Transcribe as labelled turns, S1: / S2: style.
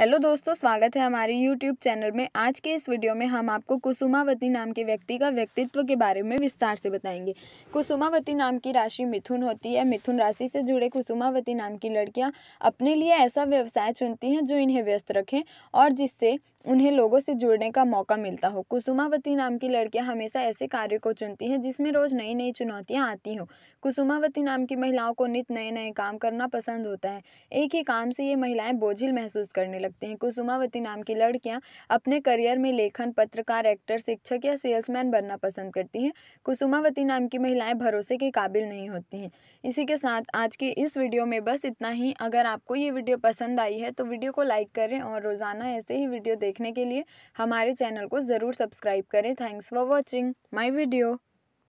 S1: hello दोस्तों स्वागत है हमारे यूट्यूब चैनल में आज के इस वीडियो में हम आपको कुसुमावती नाम के व्यक्ति का व्यक्तित्व के बारे में विस्तार से बताएंगे कुसुमावती नाम की राशि मिथुन होती है मिथुन राशि से जुड़े कुसुमावती नाम की लड़कियां अपने लिए ऐसा व्यवसाय चुनती हैं जो इन्हें व्यस्त रखें और जिससे उन्हें लोगों से जुड़ने का मौका मिलता हो कुसुमावती नाम की लड़कियां हमेशा ऐसे कार्य को चुनती हैं जिसमें रोज़ नई नई चुनौतियां आती हों कुसुमावती नाम की महिलाओं को नित नए नए काम करना पसंद होता है एक ही काम से ये महिलाएं बोझिल महसूस करने लगती हैं कुसुमावती नाम की लड़कियाँ अपने करियर में लेखन पत्रकार एक्टर शिक्षक या सेल्समैन बनना पसंद करती हैं कुसुमावती नाम की महिलाएँ भरोसे के काबिल नहीं होती हैं इसी के साथ आज के इस वीडियो में बस इतना ही अगर आपको ये वीडियो पसंद आई है तो वीडियो को लाइक करें और रोज़ाना ऐसे ही वीडियो देखें देखने के लिए हमारे चैनल को ज़रूर सब्सक्राइब करें thanks for watching my video